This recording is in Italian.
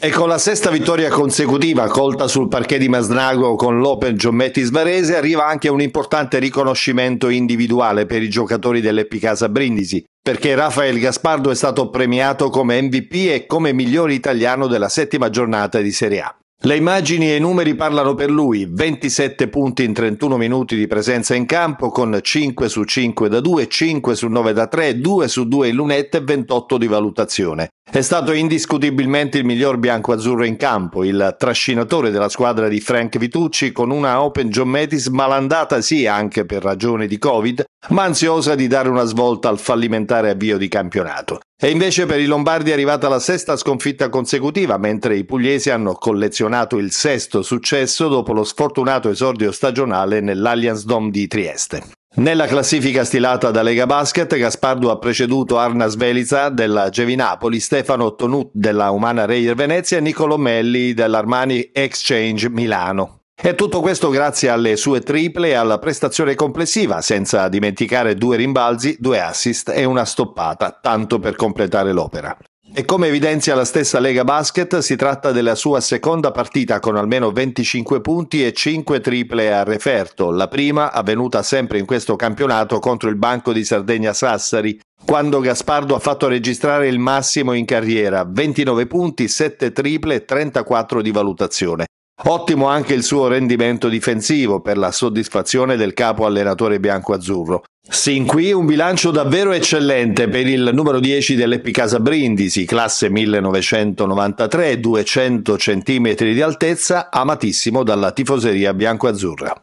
E con la sesta vittoria consecutiva colta sul parquet di Masnago con l'Open Giommetti Sbarese arriva anche un importante riconoscimento individuale per i giocatori dell'Epicasa Brindisi, perché Rafael Gaspardo è stato premiato come MVP e come miglior italiano della settima giornata di Serie A. Le immagini e i numeri parlano per lui, 27 punti in 31 minuti di presenza in campo con 5 su 5 da 2, 5 su 9 da 3, 2 su 2 in lunette e 28 di valutazione. È stato indiscutibilmente il miglior bianco-azzurro in campo, il trascinatore della squadra di Frank Vitucci con una Open John Metis malandata sì anche per ragioni di Covid, ma ansiosa di dare una svolta al fallimentare avvio di campionato. E invece per i Lombardi è arrivata la sesta sconfitta consecutiva, mentre i pugliesi hanno collezionato il sesto successo dopo lo sfortunato esordio stagionale nell'Allianz Dom di Trieste. Nella classifica stilata da Lega Basket, Gaspardo ha preceduto Arna Sveliza della Gevinapoli, Stefano Tonut della Umana Reyer Venezia e Nicolo Melli dell'Armani Exchange Milano. E tutto questo grazie alle sue triple e alla prestazione complessiva, senza dimenticare due rimbalzi, due assist e una stoppata, tanto per completare l'opera. E come evidenzia la stessa Lega Basket, si tratta della sua seconda partita con almeno 25 punti e 5 triple a referto, la prima avvenuta sempre in questo campionato contro il Banco di Sardegna Sassari, quando Gaspardo ha fatto registrare il massimo in carriera, 29 punti, 7 triple e 34 di valutazione. Ottimo anche il suo rendimento difensivo per la soddisfazione del capo allenatore bianco-azzurro. Sin qui un bilancio davvero eccellente per il numero 10 dell'Epicasa Brindisi, classe 1993, 200 cm di altezza, amatissimo dalla tifoseria bianco-azzurra.